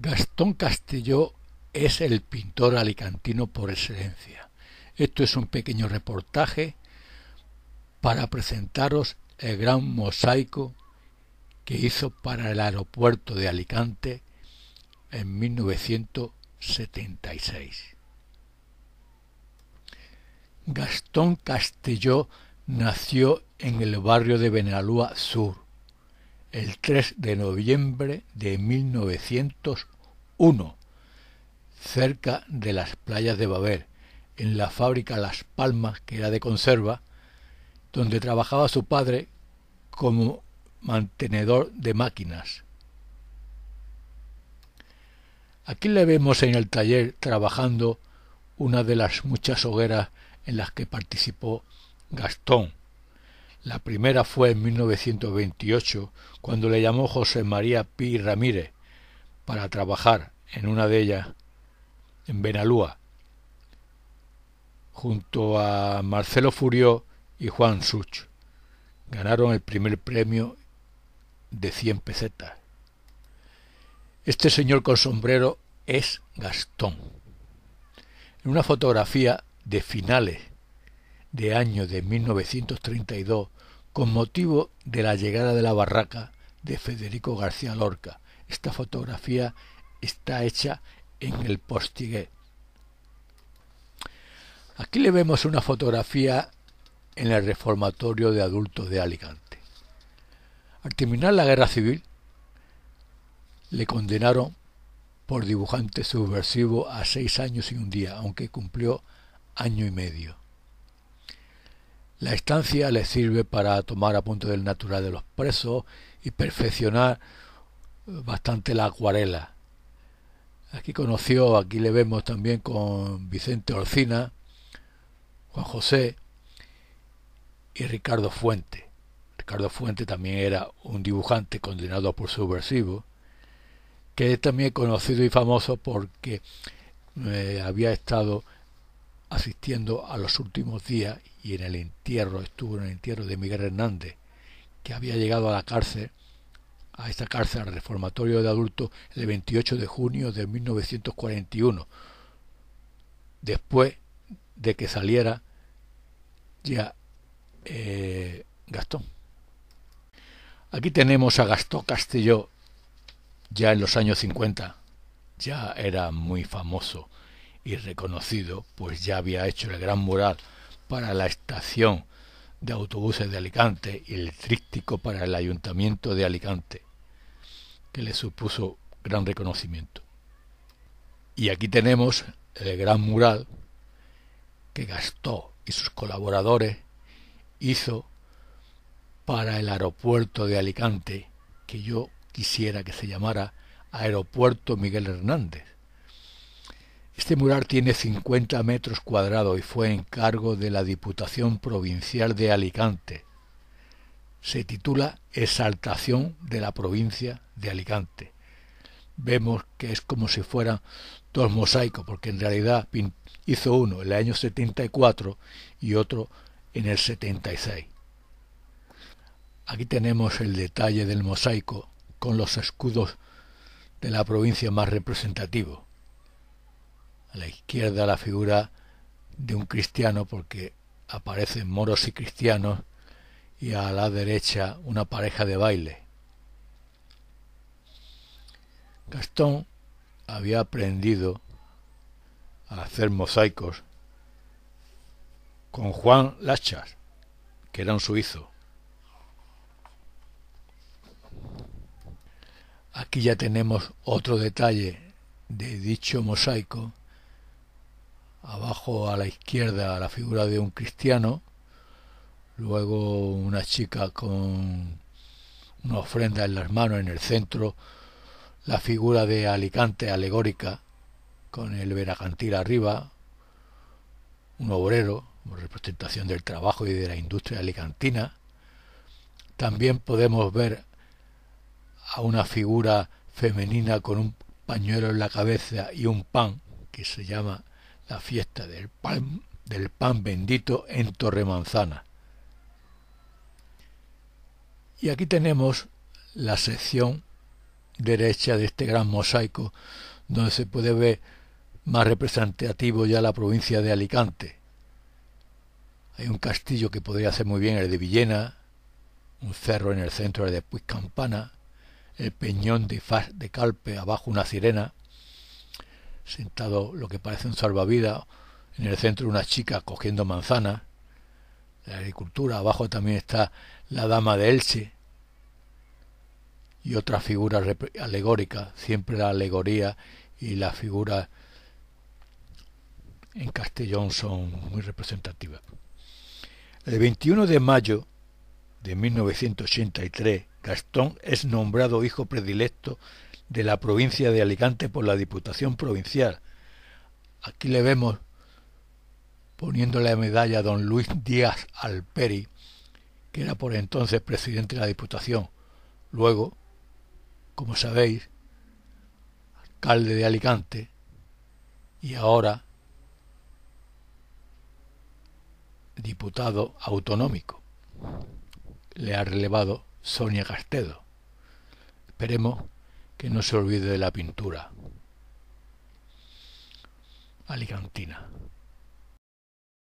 Gastón Castelló es el pintor alicantino por excelencia. Esto es un pequeño reportaje para presentaros el gran mosaico que hizo para el aeropuerto de Alicante en 1976. Gastón Castelló nació en el barrio de Benalúa Sur, el 3 de noviembre de 1901, cerca de las playas de Babel, en la fábrica Las Palmas, que era de conserva, donde trabajaba su padre como mantenedor de máquinas. Aquí le vemos en el taller trabajando una de las muchas hogueras en las que participó Gastón, la primera fue en 1928, cuando le llamó José María Pi Ramírez para trabajar en una de ellas, en Benalúa, junto a Marcelo Furió y Juan Such. Ganaron el primer premio de 100 pesetas. Este señor con sombrero es Gastón. En una fotografía de finales de año de 1932 con motivo de la llegada de la barraca de Federico García Lorca. Esta fotografía está hecha en el Postigué. Aquí le vemos una fotografía en el reformatorio de adultos de Alicante. Al terminar la guerra civil, le condenaron por dibujante subversivo a seis años y un día, aunque cumplió año y medio. La estancia le sirve para tomar punto del natural de los presos y perfeccionar bastante la acuarela. Aquí conoció, aquí le vemos también con Vicente Orcina, Juan José y Ricardo Fuente. Ricardo Fuente también era un dibujante condenado por subversivo, que es también conocido y famoso porque eh, había estado asistiendo a los últimos días y en el entierro, estuvo en el entierro de Miguel Hernández, que había llegado a la cárcel, a esta cárcel, al reformatorio de adultos, el 28 de junio de 1941, después de que saliera ya eh, Gastón. Aquí tenemos a Gastón Castelló ya en los años 50, ya era muy famoso y reconocido, pues ya había hecho el gran mural para la estación de autobuses de Alicante y el tríptico para el ayuntamiento de Alicante, que le supuso gran reconocimiento. Y aquí tenemos el gran mural que Gastó y sus colaboradores hizo para el aeropuerto de Alicante, que yo quisiera que se llamara Aeropuerto Miguel Hernández, este mural tiene 50 metros cuadrados y fue encargo de la Diputación Provincial de Alicante. Se titula Exaltación de la provincia de Alicante. Vemos que es como si fueran dos mosaicos, porque en realidad hizo uno en el año 74 y otro en el 76. Aquí tenemos el detalle del mosaico con los escudos de la provincia más representativo a la izquierda la figura de un cristiano porque aparecen moros y cristianos y a la derecha una pareja de baile. Gastón había aprendido a hacer mosaicos con Juan Lachas, que era un suizo. Aquí ya tenemos otro detalle de dicho mosaico abajo a la izquierda la figura de un cristiano, luego una chica con una ofrenda en las manos en el centro, la figura de Alicante alegórica con el veracantil arriba, un obrero, representación del trabajo y de la industria alicantina. También podemos ver a una figura femenina con un pañuelo en la cabeza y un pan que se llama la fiesta del pan, del pan bendito en Torremanzana. Y aquí tenemos la sección derecha de este gran mosaico donde se puede ver más representativo ya la provincia de Alicante. Hay un castillo que podría ser muy bien el de Villena, un cerro en el centro el de Campana... el peñón de Fas de Calpe, abajo una sirena, sentado lo que parece un salvavidas, en el centro una chica cogiendo manzanas, la agricultura, abajo también está la dama de Elche y otra figura alegórica. siempre la alegoría y las figuras en Castellón son muy representativas. El 21 de mayo de 1983, Gastón es nombrado hijo predilecto de la provincia de Alicante por la Diputación Provincial. Aquí le vemos poniendo la medalla a don Luis Díaz Alperi, que era por entonces presidente de la Diputación. Luego, como sabéis, alcalde de Alicante y ahora diputado autonómico. Le ha relevado Sonia Castedo. Esperemos que no se olvide de la pintura alicantina.